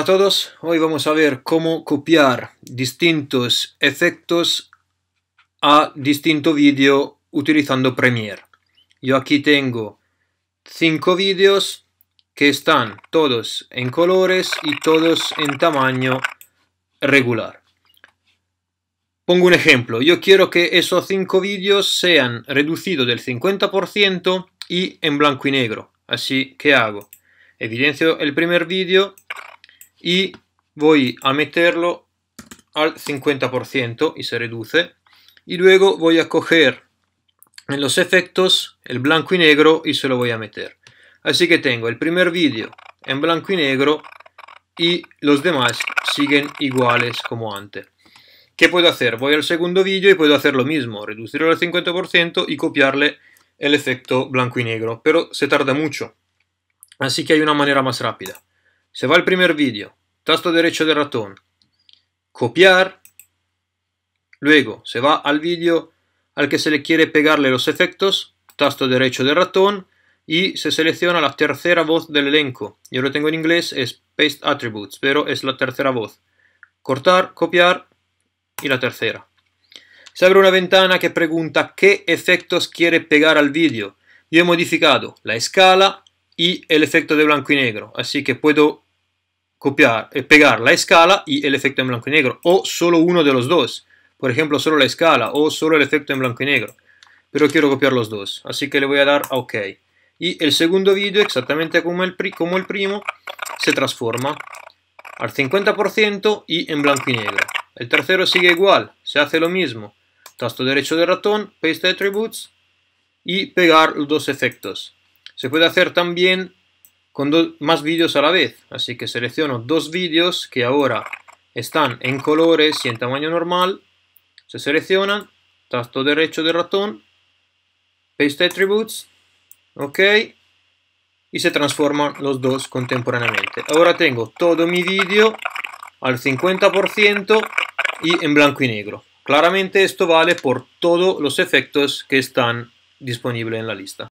Hola a todos, hoy vamos a ver cómo copiar distintos efectos a distinto vídeo utilizando Premiere. Yo aquí tengo cinco vídeos que están todos en colores y todos en tamaño regular. Pongo un ejemplo, yo quiero que esos cinco vídeos sean reducidos del 50% y en blanco y negro. Así que hago, evidencio el primer vídeo y voy a meterlo al 50% y se reduce. Y luego voy a coger en los efectos el blanco y negro y se lo voy a meter. Así que tengo el primer vídeo en blanco y negro y los demás siguen iguales como antes. ¿Qué puedo hacer? Voy al segundo vídeo y puedo hacer lo mismo, reducirlo al 50% y copiarle el efecto blanco y negro, pero se tarda mucho. Así que hay una manera más rápida. Se va al primer vídeo, tasto derecho del ratón, copiar, luego se va al vídeo al que se le quiere pegarle los efectos, tasto derecho del ratón y se selecciona la tercera voz del elenco. Yo lo tengo en inglés, es Paste Attributes, pero es la tercera voz. Cortar, copiar y la tercera. Se abre una ventana que pregunta qué efectos quiere pegar al vídeo. Yo he modificado la escala y el efecto de blanco y negro, así que puedo copiar, y eh, pegar la escala y el efecto en blanco y negro, o solo uno de los dos, por ejemplo solo la escala o solo el efecto en blanco y negro, pero quiero copiar los dos, así que le voy a dar a OK. Y el segundo vídeo, exactamente como el, como el primo, se transforma al 50% y en blanco y negro. El tercero sigue igual, se hace lo mismo. Tasto derecho del ratón, paste attributes y pegar los dos efectos. Se puede hacer también con más vídeos a la vez. Así que selecciono dos vídeos que ahora están en colores y en tamaño normal. Se seleccionan, tasto derecho de ratón, paste attributes, ok, y se transforman los dos contemporáneamente. Ahora tengo todo mi vídeo al 50% y en blanco y negro. Claramente esto vale por todos los efectos que están disponibles en la lista.